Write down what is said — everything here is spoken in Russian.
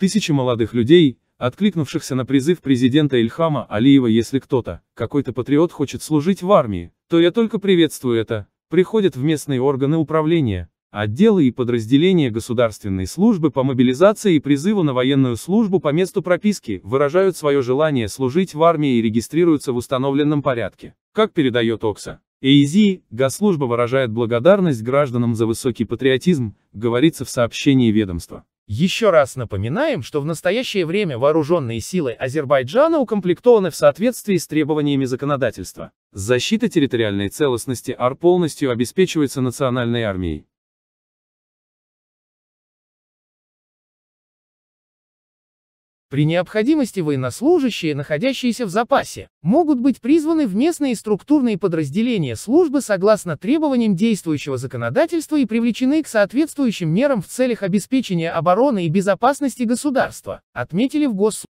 Тысячи молодых людей, откликнувшихся на призыв президента Ильхама Алиева «Если кто-то, какой-то патриот хочет служить в армии, то я только приветствую это», приходят в местные органы управления, отделы и подразделения государственной службы по мобилизации и призыву на военную службу по месту прописки, выражают свое желание служить в армии и регистрируются в установленном порядке. Как передает Окса. ЭИЗИ, госслужба выражает благодарность гражданам за высокий патриотизм, говорится в сообщении ведомства. Еще раз напоминаем, что в настоящее время вооруженные силы Азербайджана укомплектованы в соответствии с требованиями законодательства. Защита территориальной целостности АР полностью обеспечивается национальной армией. При необходимости военнослужащие, находящиеся в запасе, могут быть призваны в местные структурные подразделения службы согласно требованиям действующего законодательства и привлечены к соответствующим мерам в целях обеспечения обороны и безопасности государства, отметили в Госсу.